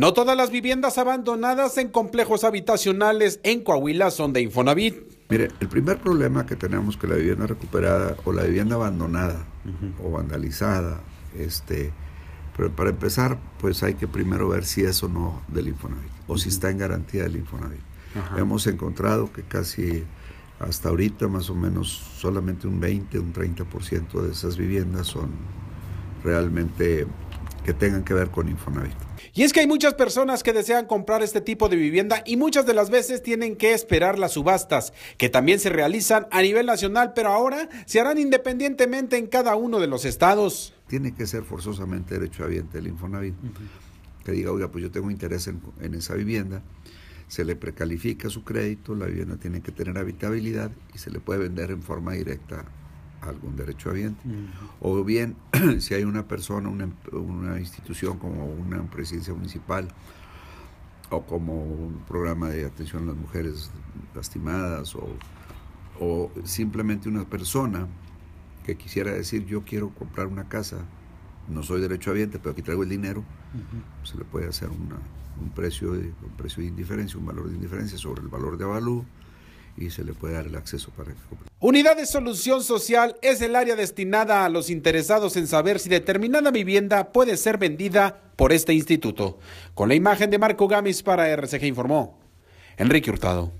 No todas las viviendas abandonadas en complejos habitacionales en Coahuila son de Infonavit. Mire, el primer problema que tenemos que la vivienda recuperada o la vivienda abandonada o vandalizada, este, pero para empezar, pues hay que primero ver si es o no del Infonavit o si está en garantía del Infonavit. Hemos encontrado que casi hasta ahorita más o menos solamente un 20, un 30% de esas viviendas son realmente que tengan que ver con Infonavit. Y es que hay muchas personas que desean comprar este tipo de vivienda y muchas de las veces tienen que esperar las subastas, que también se realizan a nivel nacional, pero ahora se harán independientemente en cada uno de los estados. Tiene que ser forzosamente habiente el Infonavit, que diga, oiga, pues yo tengo interés en esa vivienda, se le precalifica su crédito, la vivienda tiene que tener habitabilidad y se le puede vender en forma directa algún derecho habiente, mm. O bien, si hay una persona, una, em, una, institución como una presidencia municipal o como un programa de atención a las mujeres lastimadas o, o simplemente una persona que quisiera decir yo quiero comprar una casa, no soy derecho habiente pero aquí traigo el dinero, se le puede hacer un, precio de, un precio de indiferencia, un valor de indiferencia sobre el valor de avalúo y se le puede dar el acceso para el Unidad de Solución Social es el área destinada a los interesados en saber si determinada vivienda puede ser vendida por este instituto. Con la imagen de Marco Gamis para RCG informó Enrique Hurtado.